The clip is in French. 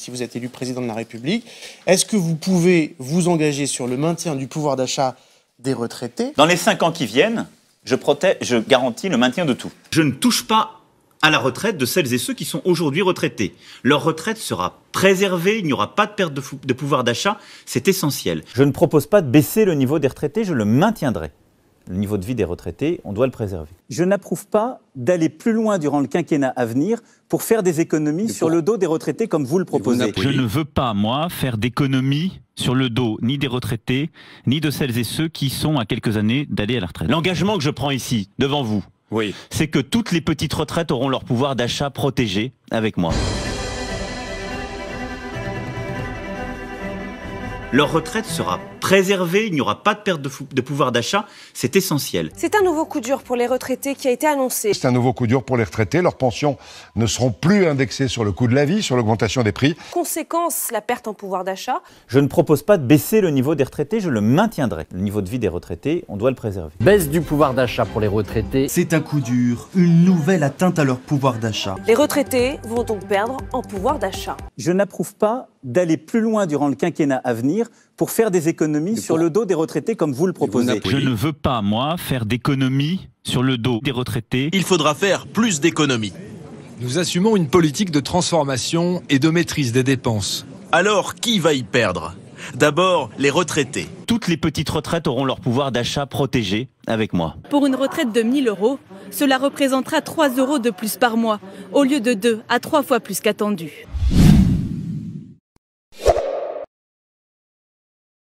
si vous êtes élu président de la République, est-ce que vous pouvez vous engager sur le maintien du pouvoir d'achat des retraités Dans les cinq ans qui viennent, je, garantis le maintien de tout. Je ne touche pas à la retraite de celles et ceux qui sont aujourd'hui retraités. Leur retraite sera préservée, il n'y aura pas de perte de pouvoir d'achat, c'est essentiel. Je ne propose pas de baisser le niveau des retraités, je le maintiendrai le niveau de vie des retraités, on doit le préserver. Je n'approuve pas d'aller plus loin durant le quinquennat à venir pour faire des économies sur le dos des retraités comme vous le proposez. je ne veux pas, moi, faire d'économies sur le dos ni des retraités, ni de celles et ceux qui sont à quelques années d'aller à la retraite. L'engagement que je prends ici, devant vous, oui. c'est que toutes les petites retraites auront leur pouvoir d'achat protégé avec moi. Leur retraite sera préservée, il n'y aura pas de perte de, pouvoir d'achat, c'est essentiel. C'est un nouveau coup dur pour les retraités qui a été annoncé. C'est un nouveau coup dur pour les retraités, leurs pensions ne seront plus indexées sur le coût de la vie, sur l'augmentation des prix. Conséquence, la perte en pouvoir d'achat. Je ne propose pas de baisser le niveau des retraités, je le maintiendrai. Le niveau de vie des retraités, on doit le préserver. Baisse du pouvoir d'achat pour les retraités. C'est un coup dur, une nouvelle atteinte à leur pouvoir d'achat. Les retraités vont donc perdre en pouvoir d'achat. Je n'approuve pas d'aller plus loin durant le quinquennat à venir pour faire des économies sur le dos des retraités comme vous le proposez. Je ne veux pas, moi, faire d'économies sur le dos des retraités. Il faudra faire plus d'économies. Nous assumons une politique de transformation et de maîtrise des dépenses. Alors, qui va y perdre D'abord, les retraités. Toutes les petites retraites auront leur pouvoir d'achat protégé avec moi. Pour une retraite de 1000 euros, cela représentera 3 euros de plus par mois, au lieu de 2 à 3 fois plus qu'attendu.